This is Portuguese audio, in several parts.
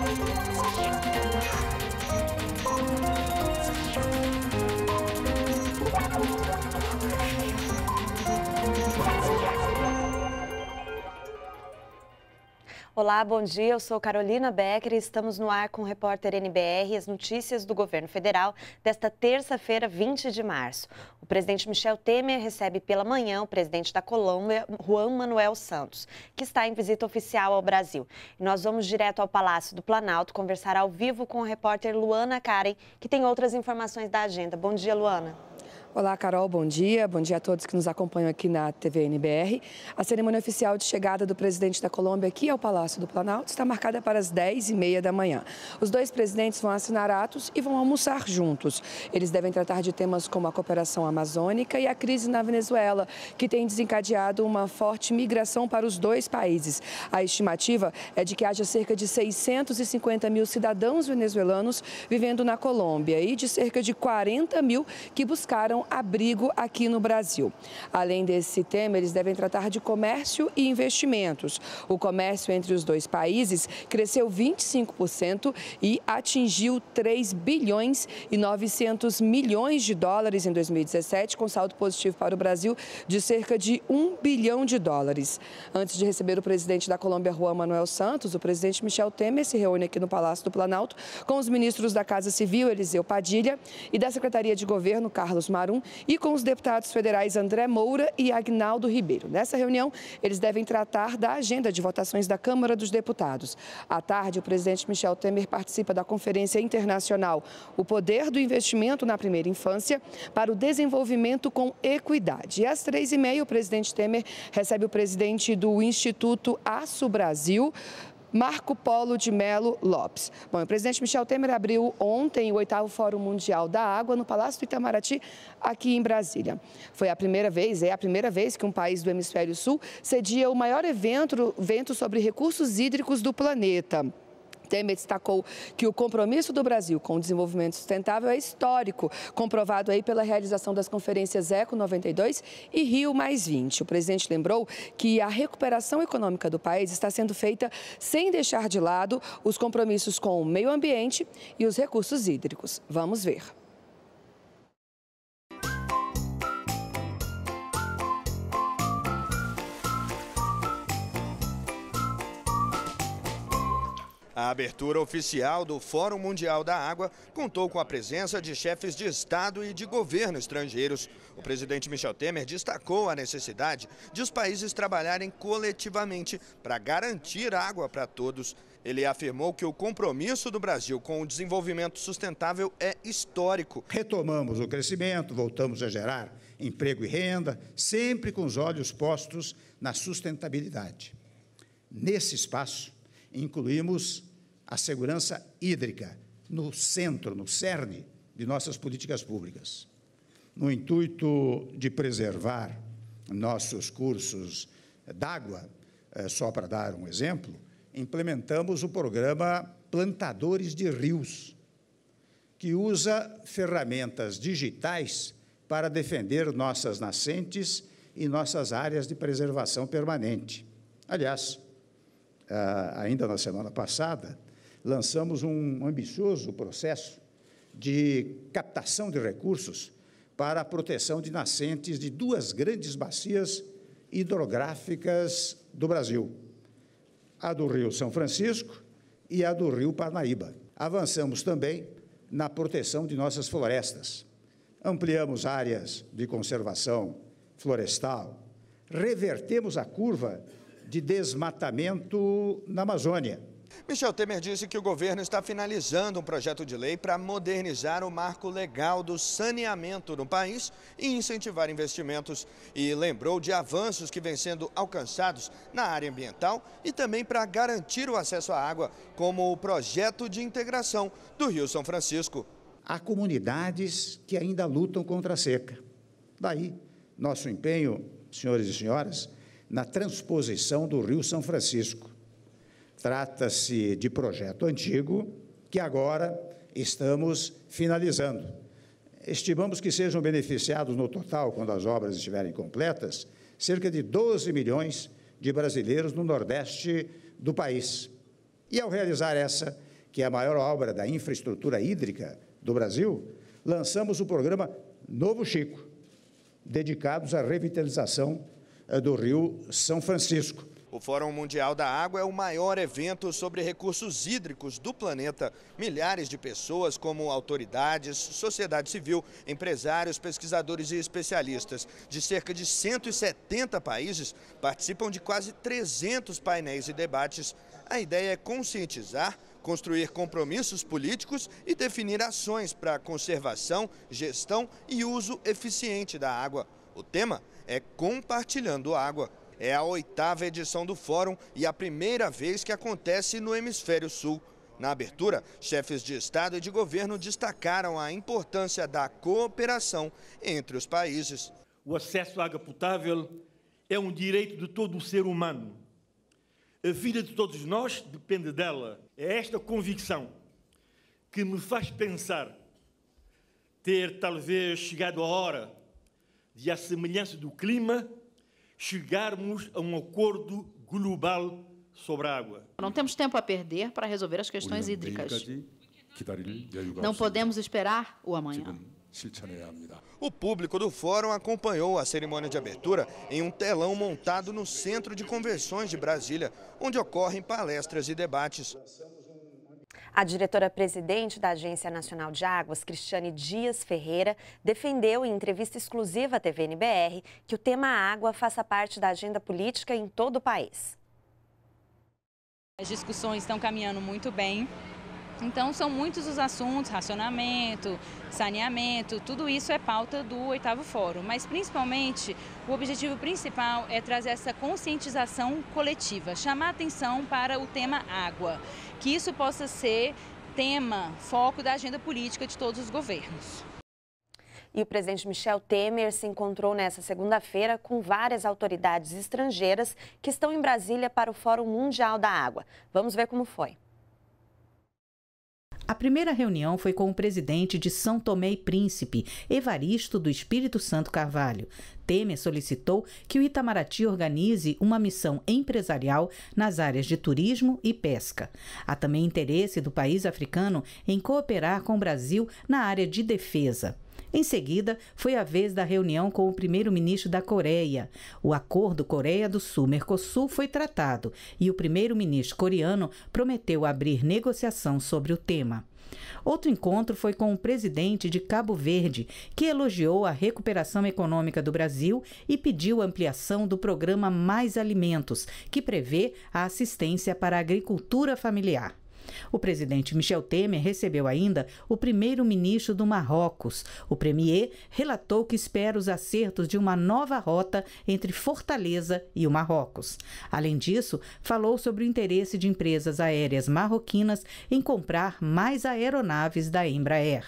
Thank you. Olá, bom dia. Eu sou Carolina Becker e estamos no ar com o repórter NBR e as notícias do governo federal desta terça-feira, 20 de março. O presidente Michel Temer recebe pela manhã o presidente da Colômbia, Juan Manuel Santos, que está em visita oficial ao Brasil. E nós vamos direto ao Palácio do Planalto conversar ao vivo com o repórter Luana Karen, que tem outras informações da agenda. Bom dia, Luana. Olá, Carol, bom dia. Bom dia a todos que nos acompanham aqui na TV NBR. A cerimônia oficial de chegada do presidente da Colômbia aqui ao Palácio do Planalto está marcada para as 10h30 da manhã. Os dois presidentes vão assinar atos e vão almoçar juntos. Eles devem tratar de temas como a cooperação amazônica e a crise na Venezuela, que tem desencadeado uma forte migração para os dois países. A estimativa é de que haja cerca de 650 mil cidadãos venezuelanos vivendo na Colômbia e de cerca de 40 mil que buscaram abrigo aqui no Brasil. Além desse tema, eles devem tratar de comércio e investimentos. O comércio entre os dois países cresceu 25% e atingiu 3 bilhões e 900 milhões de dólares em 2017, com saldo positivo para o Brasil de cerca de 1 bilhão de dólares. Antes de receber o presidente da Colômbia, Juan Manuel Santos, o presidente Michel Temer se reúne aqui no Palácio do Planalto com os ministros da Casa Civil, Eliseu Padilha, e da Secretaria de Governo, Carlos Mar e com os deputados federais André Moura e Agnaldo Ribeiro. Nessa reunião, eles devem tratar da agenda de votações da Câmara dos Deputados. À tarde, o presidente Michel Temer participa da Conferência Internacional O Poder do Investimento na Primeira Infância para o Desenvolvimento com Equidade. E às três e meia, o presidente Temer recebe o presidente do Instituto Aço Brasil, Marco Polo de Melo Lopes. Bom, o presidente Michel Temer abriu ontem o oitavo Fórum Mundial da Água no Palácio do Itamaraty, aqui em Brasília. Foi a primeira vez, é a primeira vez que um país do hemisfério sul cedia o maior evento, evento sobre recursos hídricos do planeta. Temer destacou que o compromisso do Brasil com o desenvolvimento sustentável é histórico, comprovado aí pela realização das conferências ECO 92 e Rio +20. O presidente lembrou que a recuperação econômica do país está sendo feita sem deixar de lado os compromissos com o meio ambiente e os recursos hídricos. Vamos ver. A abertura oficial do Fórum Mundial da Água contou com a presença de chefes de Estado e de governo estrangeiros. O presidente Michel Temer destacou a necessidade de os países trabalharem coletivamente para garantir água para todos. Ele afirmou que o compromisso do Brasil com o desenvolvimento sustentável é histórico. Retomamos o crescimento, voltamos a gerar emprego e renda, sempre com os olhos postos na sustentabilidade. Nesse espaço, incluímos a segurança hídrica no centro, no cerne de nossas políticas públicas, no intuito de preservar nossos cursos d'água, eh, só para dar um exemplo, implementamos o programa Plantadores de Rios, que usa ferramentas digitais para defender nossas nascentes e nossas áreas de preservação permanente. Aliás, ah, ainda na semana passada, lançamos um ambicioso processo de captação de recursos para a proteção de nascentes de duas grandes bacias hidrográficas do Brasil, a do Rio São Francisco e a do Rio Parnaíba. Avançamos também na proteção de nossas florestas. Ampliamos áreas de conservação florestal, revertemos a curva de desmatamento na Amazônia Michel Temer disse que o governo está finalizando um projeto de lei para modernizar o marco legal do saneamento no país e incentivar investimentos. E lembrou de avanços que vêm sendo alcançados na área ambiental e também para garantir o acesso à água, como o projeto de integração do Rio São Francisco. Há comunidades que ainda lutam contra a seca. Daí, nosso empenho, senhores e senhoras, na transposição do Rio São Francisco Trata-se de projeto antigo que agora estamos finalizando. Estimamos que sejam beneficiados no total, quando as obras estiverem completas, cerca de 12 milhões de brasileiros no Nordeste do país. E ao realizar essa, que é a maior obra da infraestrutura hídrica do Brasil, lançamos o programa Novo Chico, dedicados à revitalização eh, do Rio São Francisco. O Fórum Mundial da Água é o maior evento sobre recursos hídricos do planeta. Milhares de pessoas, como autoridades, sociedade civil, empresários, pesquisadores e especialistas de cerca de 170 países, participam de quase 300 painéis e debates. A ideia é conscientizar construir compromissos políticos e definir ações para conservação, gestão e uso eficiente da água. O tema é compartilhando água. É a oitava edição do fórum e a primeira vez que acontece no Hemisfério Sul. Na abertura, chefes de Estado e de governo destacaram a importância da cooperação entre os países. O acesso à água potável é um direito de todo o ser humano. A vida de todos nós depende dela. É esta convicção que me faz pensar ter talvez chegado a hora de, à semelhança do clima, chegarmos a um acordo global sobre a água. Não temos tempo a perder para resolver as questões hídricas. Não podemos esperar o amanhã. O público do fórum acompanhou a cerimônia de abertura em um telão montado no Centro de Conversões de Brasília, onde ocorrem palestras e debates. A diretora-presidente da Agência Nacional de Águas, Cristiane Dias Ferreira, defendeu em entrevista exclusiva à TVNBR que o tema água faça parte da agenda política em todo o país. As discussões estão caminhando muito bem. Então são muitos os assuntos, racionamento, saneamento, tudo isso é pauta do oitavo fórum. Mas principalmente o objetivo principal é trazer essa conscientização coletiva, chamar atenção para o tema água, que isso possa ser tema, foco da agenda política de todos os governos. E o presidente Michel Temer se encontrou nesta segunda-feira com várias autoridades estrangeiras que estão em Brasília para o Fórum Mundial da Água. Vamos ver como foi. A primeira reunião foi com o presidente de São Tomé e Príncipe, Evaristo do Espírito Santo Carvalho. Temer solicitou que o Itamaraty organize uma missão empresarial nas áreas de turismo e pesca. Há também interesse do país africano em cooperar com o Brasil na área de defesa. Em seguida, foi a vez da reunião com o primeiro-ministro da Coreia. O acordo Coreia do Sul-Mercosul foi tratado e o primeiro-ministro coreano prometeu abrir negociação sobre o tema. Outro encontro foi com o presidente de Cabo Verde, que elogiou a recuperação econômica do Brasil e pediu ampliação do programa Mais Alimentos, que prevê a assistência para a agricultura familiar. O presidente Michel Temer recebeu ainda o primeiro-ministro do Marrocos. O premier relatou que espera os acertos de uma nova rota entre Fortaleza e o Marrocos. Além disso, falou sobre o interesse de empresas aéreas marroquinas em comprar mais aeronaves da Embraer.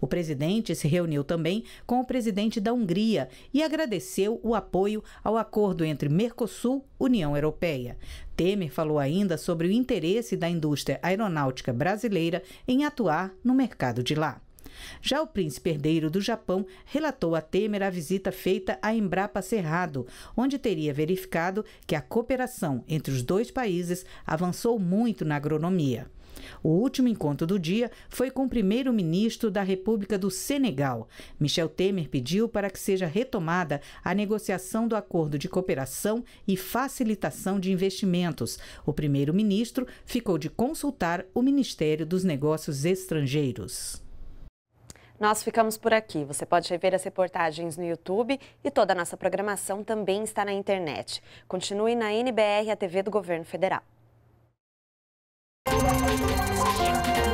O presidente se reuniu também com o presidente da Hungria e agradeceu o apoio ao acordo entre Mercosul e União Europeia. Temer falou ainda sobre o interesse da indústria aeronáutica brasileira em atuar no mercado de lá. Já o príncipe herdeiro do Japão relatou a Temer a visita feita à Embrapa Cerrado, onde teria verificado que a cooperação entre os dois países avançou muito na agronomia. O último encontro do dia foi com o primeiro-ministro da República do Senegal. Michel Temer pediu para que seja retomada a negociação do acordo de cooperação e facilitação de investimentos. O primeiro-ministro ficou de consultar o Ministério dos Negócios Estrangeiros. Nós ficamos por aqui. Você pode rever as reportagens no YouTube e toda a nossa programação também está na internet. Continue na NBR, a TV do Governo Federal. Thank you.